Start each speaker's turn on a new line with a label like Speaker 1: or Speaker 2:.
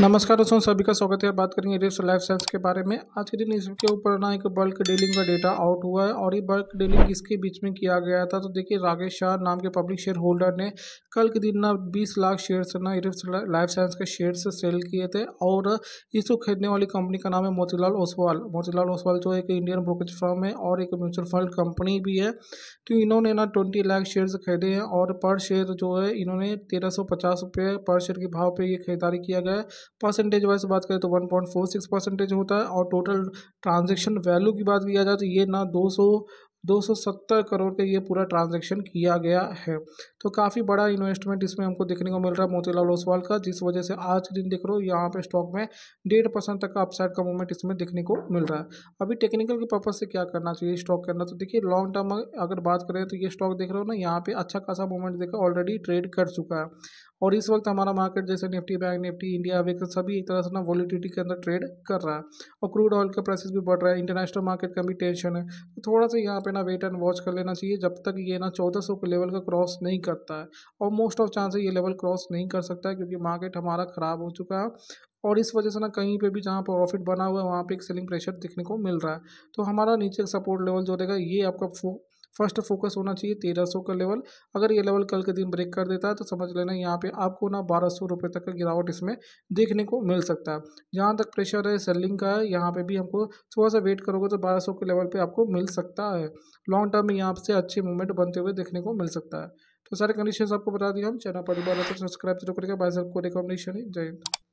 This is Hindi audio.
Speaker 1: नमस्कार दोस्तों सभी का स्वागत है बात करेंगे रिप्स लाइफ साइंस के बारे में आज के दिन इसके ऊपर ना एक बल्क डीलिंग का डेटा आउट हुआ है और ये बल्क डीलिंग किसके बीच में किया गया था तो देखिए राकेश शाह नाम के पब्लिक शेयर होल्डर ने कल के दिन ना 20 लाख शेयर ना रिप्स लाइफ साइंस के शेयर से सेल किए थे और इसको खरीदने वाली कंपनी का नाम है मोतीलाल ओसवाल मोतीलाल ओसवाल जो एक इंडियन ब्रोकेज फर्म है और एक म्यूचुअल फंड कंपनी भी है तो इन्होंने ना ट्वेंटी लाख शेयर खरीदे हैं और पर शेयर जो है इन्होंने तेरह सौ पचास रुपये पर शेयर के भाव पर ये खरीदारी किया गया है परसेंटेज वाइज बात करें तो one point four six percentage होता है और टोटल ट्रांजेक्शन वैल्यू की बात किया जाए तो ये ना दो सौ 270 करोड़ का ये पूरा ट्रांजैक्शन किया गया है तो काफ़ी बड़ा इन्वेस्टमेंट इसमें हमको देखने को मिल रहा है मोतीलाल ओसवाल का जिस वजह से आज दिन देख रहे हो यहाँ पे स्टॉक में डेढ़ परसेंट तक का अपसाइड का मूवमेंट इसमें देखने को मिल रहा है अभी टेक्निकल के पर्पज़ से क्या करना चाहिए स्टॉक करना तो देखिए लॉन्ग टर्म अगर बात करें तो ये स्टॉक देख रहे हो ना यहाँ पे अच्छा खासा मूवमेंट देखा ऑलरेडी ट्रेड कर चुका है और इस वक्त हमारा मार्केट जैसे निफ्टी बैंक निफ्टी इंडिया वे सभी एक तरह से ना वॉलीटिटी के अंदर ट्रेड कर रहा है और क्रूड ऑयल का प्राइसेस भी बढ़ रहा है इंटरनेशनल मार्केट का भी टेंशन है तो थोड़ा सा यहाँ पे करना वेट एंड वॉच कर लेना चाहिए जब तक ये ना चौदह सौ के लेवल का क्रॉस नहीं करता है और मोस्ट ऑफ चांस ये लेवल क्रॉस नहीं कर सकता है क्योंकि मार्केट हमारा ख़राब हो चुका है और इस वजह से ना कहीं पे भी जहाँ प्रॉफिट बना हुआ है वहाँ पे एक सेलिंग प्रेशर दिखने को मिल रहा है तो हमारा नीचे का सपोर्ट लेवल जो रहेगा ये आपका फर्स्ट फोकस होना चाहिए तेरह सौ का लेवल अगर ये लेवल कल के दिन ब्रेक कर देता है तो समझ लेना यहाँ पे आपको ना बारह सौ रुपये तक का गिरावट इसमें देखने को मिल सकता है जहाँ तक प्रेशर है सेलिंग का है यहाँ पे भी हमको थोड़ा सा वेट करोगे तो बारह सौ के लेवल पर आपको मिल सकता है लॉन्ग टर्म में यहाँ से अच्छे मूवमेंट बनते हुए देखने को मिल सकता है तो सारे कंडीशन आपको बता दिए हम चैनल परिवार सब्सक्राइब जरूर तो करेगा बाय सबको रिकॉमेंडेशन है जय हिंद